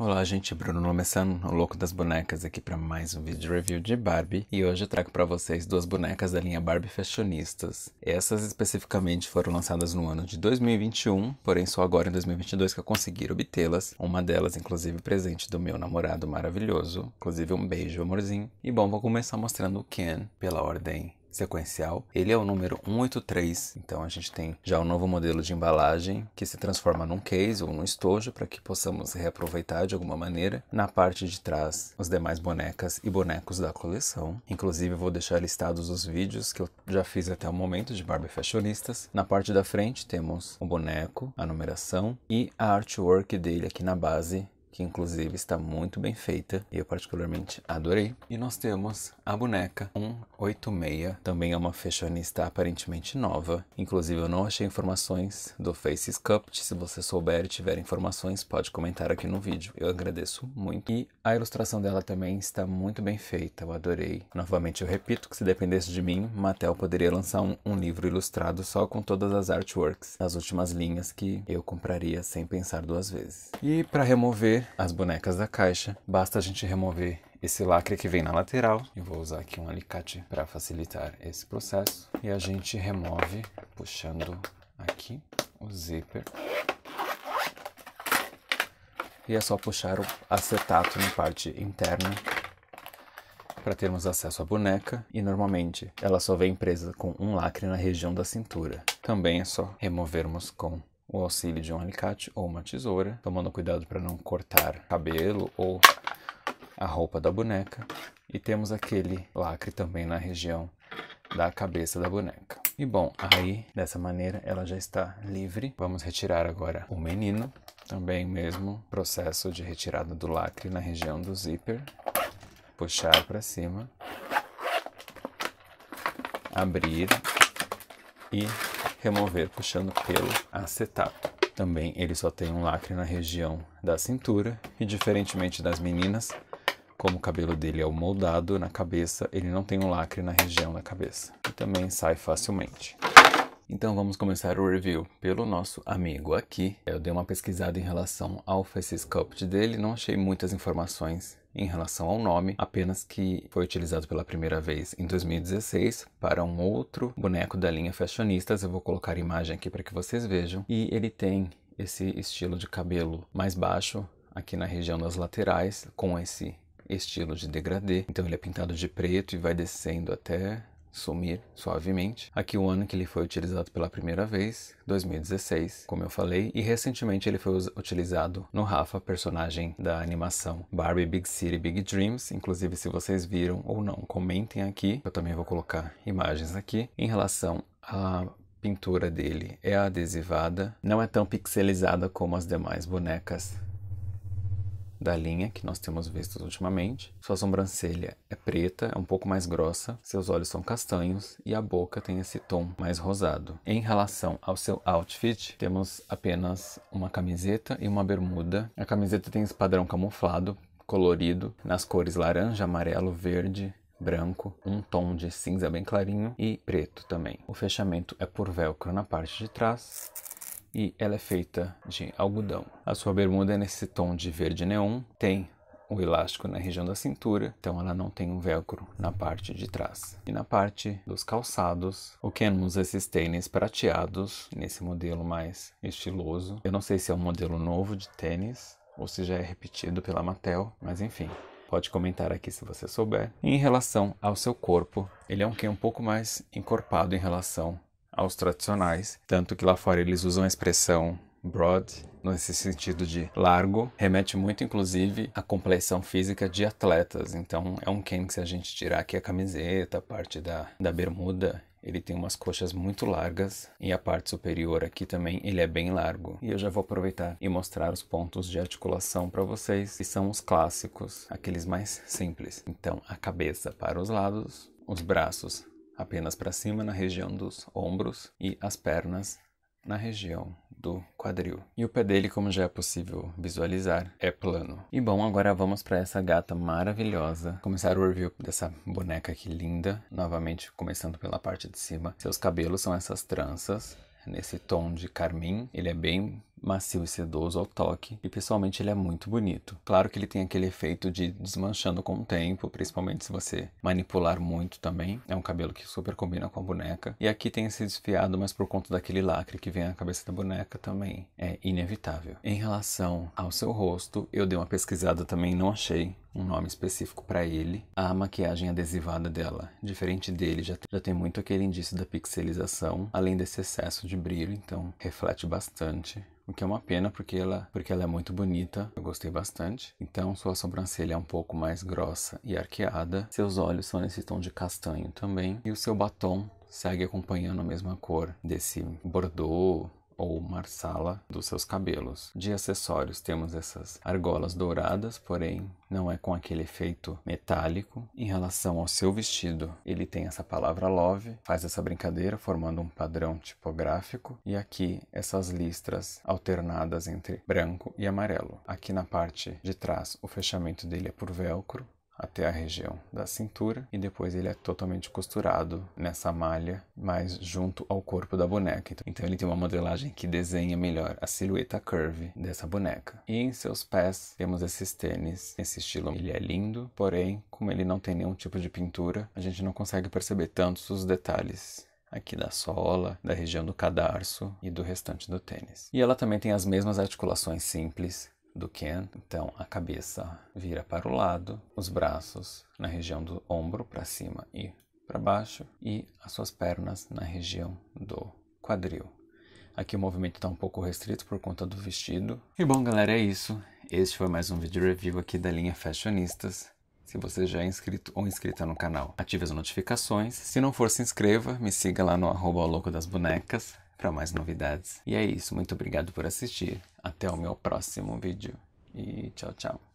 Olá gente, Bruno Lomessano, o louco das bonecas, aqui para mais um vídeo review de Barbie e hoje eu trago para vocês duas bonecas da linha Barbie Fashionistas. Essas especificamente foram lançadas no ano de 2021, porém só agora em 2022 que eu consegui obtê-las. Uma delas, inclusive, presente do meu namorado maravilhoso. Inclusive, um beijo, amorzinho. E bom, vou começar mostrando o Ken pela ordem sequencial. Ele é o número 183, então a gente tem já um novo modelo de embalagem que se transforma num case ou num estojo para que possamos reaproveitar de alguma maneira. Na parte de trás, os demais bonecas e bonecos da coleção. Inclusive, vou deixar listados os vídeos que eu já fiz até o momento de Barbie Fashionistas. Na parte da frente, temos o boneco, a numeração e a artwork dele aqui na base que inclusive está muito bem feita, e eu particularmente adorei. E nós temos a boneca 186, também é uma fashionista aparentemente nova. Inclusive eu não achei informações do Face Sculpt, se você souber e tiver informações, pode comentar aqui no vídeo. Eu agradeço muito. E a ilustração dela também está muito bem feita, eu adorei. Novamente eu repito que se dependesse de mim, Mattel poderia lançar um, um livro ilustrado só com todas as artworks, as últimas linhas que eu compraria sem pensar duas vezes. E para remover fazer as bonecas da caixa, basta a gente remover esse lacre que vem na lateral. Eu vou usar aqui um alicate para facilitar esse processo. E a gente remove puxando aqui o zíper. E é só puxar o acetato na parte interna para termos acesso à boneca e normalmente ela só vem presa com um lacre na região da cintura. Também é só removermos com o auxílio de um alicate ou uma tesoura, tomando cuidado para não cortar cabelo ou a roupa da boneca. E temos aquele lacre também na região da cabeça da boneca. E bom, aí dessa maneira ela já está livre. Vamos retirar agora o menino. Também mesmo processo de retirada do lacre na região do zíper. Puxar para cima. Abrir e remover puxando pelo acetato. Também ele só tem um lacre na região da cintura e, diferentemente das meninas, como o cabelo dele é moldado na cabeça, ele não tem um lacre na região da cabeça e também sai facilmente. Então vamos começar o review pelo nosso amigo aqui. Eu dei uma pesquisada em relação ao Face Sculpt dele, não achei muitas informações em relação ao nome, apenas que foi utilizado pela primeira vez em 2016 para um outro boneco da linha Fashionistas. Eu vou colocar a imagem aqui para que vocês vejam. E ele tem esse estilo de cabelo mais baixo aqui na região das laterais, com esse estilo de degradê. Então ele é pintado de preto e vai descendo até sumir suavemente. Aqui o ano que ele foi utilizado pela primeira vez, 2016, como eu falei, e recentemente ele foi utilizado no Rafa, personagem da animação Barbie Big City Big Dreams. Inclusive, se vocês viram ou não, comentem aqui. Eu também vou colocar imagens aqui em relação à pintura dele é adesivada, não é tão pixelizada como as demais bonecas da linha que nós temos visto ultimamente. Sua sobrancelha é preta, é um pouco mais grossa, seus olhos são castanhos e a boca tem esse tom mais rosado. Em relação ao seu outfit, temos apenas uma camiseta e uma bermuda. A camiseta tem esse padrão camuflado, colorido, nas cores laranja, amarelo, verde branco, um tom de cinza bem clarinho e preto também. O fechamento é por velcro na parte de trás e ela é feita de algodão. A sua bermuda é nesse tom de verde neon, tem o elástico na região da cintura, então ela não tem um velcro na parte de trás. E na parte dos calçados, o Ken usa esses tênis prateados nesse modelo mais estiloso. Eu não sei se é um modelo novo de tênis ou se já é repetido pela Mattel, mas enfim. Pode comentar aqui se você souber. Em relação ao seu corpo, ele é um Ken é um pouco mais encorpado em relação aos tradicionais, tanto que lá fora eles usam a expressão broad nesse sentido de largo, remete muito inclusive à complexão física de atletas. Então é um Ken que se a gente tirar aqui a camiseta, a parte da, da bermuda, ele tem umas coxas muito largas e a parte superior aqui também ele é bem largo. E eu já vou aproveitar e mostrar os pontos de articulação para vocês, que são os clássicos, aqueles mais simples. Então a cabeça para os lados, os braços apenas para cima na região dos ombros e as pernas na região do quadril. E o pé dele, como já é possível visualizar, é plano. E bom, agora vamos para essa gata maravilhosa. Começar o review dessa boneca aqui linda. Novamente, começando pela parte de cima. Seus cabelos são essas tranças nesse tom de carmim. Ele é bem macio e sedoso ao toque, e pessoalmente ele é muito bonito. Claro que ele tem aquele efeito de desmanchando com o tempo, principalmente se você manipular muito também. É um cabelo que super combina com a boneca. E aqui tem esse desfiado, mas por conta daquele lacre que vem à cabeça da boneca também é inevitável. Em relação ao seu rosto, eu dei uma pesquisada também, não achei um nome específico para ele. A maquiagem adesivada dela, diferente dele, já, já tem muito aquele indício da pixelização, além desse excesso de brilho, então reflete bastante o que é uma pena porque ela, porque ela é muito bonita, eu gostei bastante. Então sua sobrancelha é um pouco mais grossa e arqueada, seus olhos são nesse tom de castanho também, e o seu batom segue acompanhando a mesma cor desse bordô ou marsala dos seus cabelos. De acessórios temos essas argolas douradas, porém não é com aquele efeito metálico. Em relação ao seu vestido, ele tem essa palavra love, faz essa brincadeira formando um padrão tipográfico e aqui essas listras alternadas entre branco e amarelo. Aqui na parte de trás, o fechamento dele é por velcro até a região da cintura e depois ele é totalmente costurado nessa malha mais junto ao corpo da boneca. Então, então ele tem uma modelagem que desenha melhor a silhueta curve dessa boneca. E em seus pés temos esses tênis, esse estilo ele é lindo, porém como ele não tem nenhum tipo de pintura, a gente não consegue perceber tantos os detalhes aqui da sola, da região do cadarço e do restante do tênis. E ela também tem as mesmas articulações simples do Ken. Então a cabeça vira para o lado, os braços na região do ombro para cima e para baixo e as suas pernas na região do quadril. Aqui o movimento está um pouco restrito por conta do vestido. E bom, galera, é isso. Este foi mais um vídeo review aqui da linha Fashionistas. Se você já é inscrito ou inscrita no canal, ative as notificações. Se não for, se inscreva, me siga lá no arroba louco das bonecas para mais novidades. E é isso, muito obrigado por assistir. Até o meu próximo vídeo e tchau, tchau.